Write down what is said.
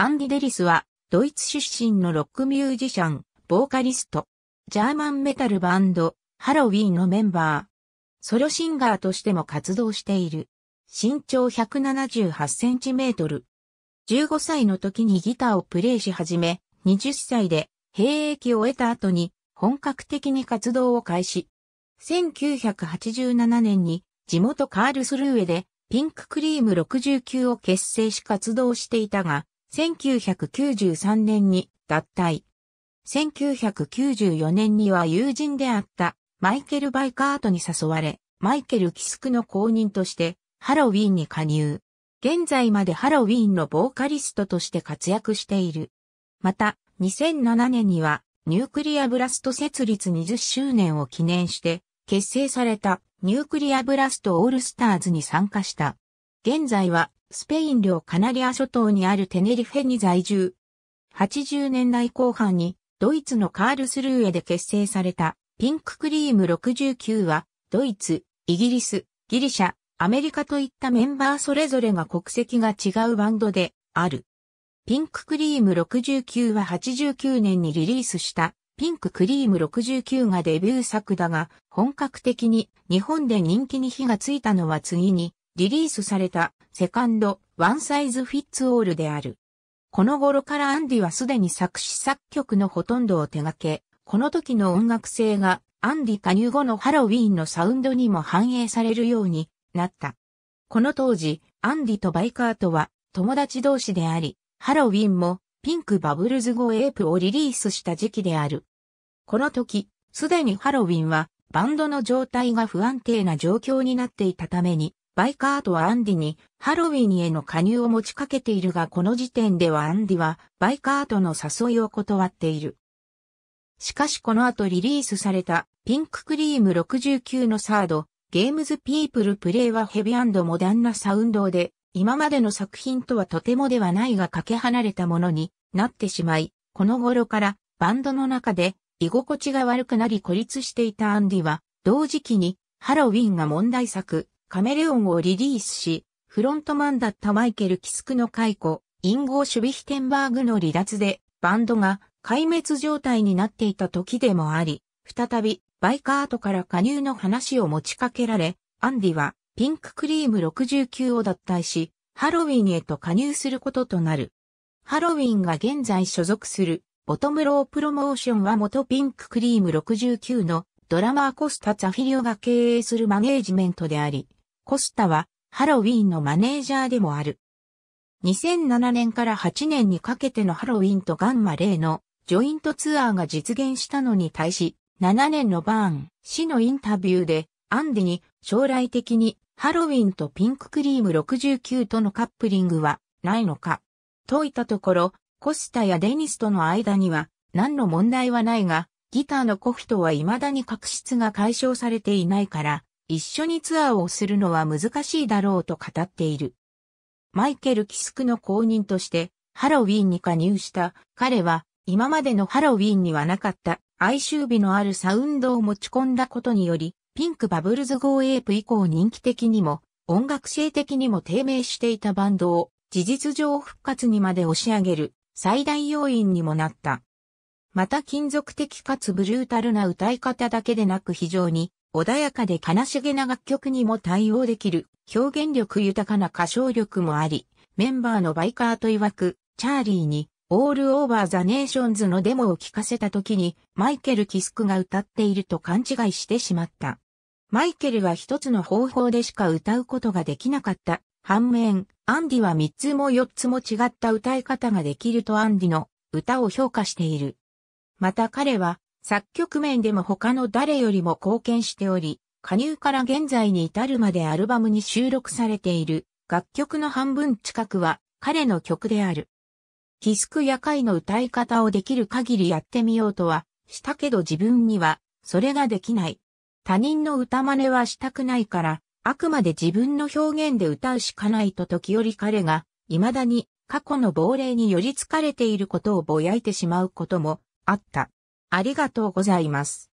アンディ・デリスは、ドイツ出身のロックミュージシャン、ボーカリスト、ジャーマンメタルバンド、ハロウィーンのメンバー、ソロシンガーとしても活動している。身長178センチメートル。15歳の時にギターをプレイし始め、20歳で兵役を得た後に本格的に活動を開始。1987年に地元カールスルーエでピンククリーム69を結成し活動していたが、1993年に脱退。1994年には友人であったマイケル・バイカートに誘われ、マイケル・キスクの公認としてハロウィンに加入。現在までハロウィンのボーカリストとして活躍している。また、2007年にはニュークリアブラスト設立20周年を記念して結成されたニュークリアブラストオールスターズに参加した。現在はスペイン領カナリア諸島にあるテネリフェに在住。80年代後半にドイツのカールスルーエで結成されたピンククリーム69はドイツ、イギリス、ギリシャ、アメリカといったメンバーそれぞれが国籍が違うバンドである。ピンククリーム69は89年にリリースしたピンククリーム69がデビュー作だが本格的に日本で人気に火がついたのは次にリリースされたセカンドワンサイズフィッツオールである。この頃からアンディはすでに作詞作曲のほとんどを手掛け、この時の音楽性がアンディ加入後のハロウィーンのサウンドにも反映されるようになった。この当時、アンディとバイカートは友達同士であり、ハロウィンもピンクバブルズゴエープをリリースした時期である。この時、すでにハロウィンはバンドの状態が不安定な状況になっていたために、バイカートはアンディにハロウィンへの加入を持ちかけているがこの時点ではアンディはバイカートの誘いを断っている。しかしこの後リリースされたピンククリーム69のサードゲームズピープルプレイはヘビーモダンなサウンドで今までの作品とはとてもではないがかけ離れたものになってしまい、この頃からバンドの中で居心地が悪くなり孤立していたアンディは同時期にハロウィンが問題作カメレオンをリリースし、フロントマンだったマイケル・キスクの解雇、インゴー・シュビヒテンバーグの離脱で、バンドが壊滅状態になっていた時でもあり、再び、バイカートから加入の話を持ちかけられ、アンディは、ピンククリーム69を脱退し、ハロウィンへと加入することとなる。ハロウィンが現在所属する、ボトムロープロモーションは元ピンククリーム69のドラマーコスタ・ザフィリオが経営するマネージメントであり、コスタはハロウィーンのマネージャーでもある。2007年から8年にかけてのハロウィンとガンマ例のジョイントツアーが実現したのに対し、7年のバーン氏のインタビューでアンディに将来的にハロウィンとピンククリーム69とのカップリングはないのかといたところ、コスタやデニスとの間には何の問題はないが、ギターのコフィトは未だに確執が解消されていないから、一緒にツアーをするのは難しいだろうと語っている。マイケル・キスクの後任としてハロウィンに加入した彼は今までのハロウィンにはなかった哀愁美のあるサウンドを持ち込んだことによりピンクバブルズ・ゴー・エープ以降人気的にも音楽性的にも低迷していたバンドを事実上復活にまで押し上げる最大要因にもなった。また金属的かつブルータルな歌い方だけでなく非常に穏やかで悲しげな楽曲にも対応できる、表現力豊かな歌唱力もあり、メンバーのバイカーと曰く、チャーリーに、オールオーバーザネーションズのデモを聴かせた時に、マイケル・キスクが歌っていると勘違いしてしまった。マイケルは一つの方法でしか歌うことができなかった。反面、アンディは三つも四つも違った歌い方ができるとアンディの歌を評価している。また彼は作曲面でも他の誰よりも貢献しており、加入から現在に至るまでアルバムに収録されている楽曲の半分近くは彼の曲である。キスクや会の歌い方をできる限りやってみようとはしたけど自分にはそれができない。他人の歌真似はしたくないから、あくまで自分の表現で歌うしかないと時折彼が未だに過去の亡霊に寄りつかれていることをぼやいてしまうこともあった。ありがとうございます。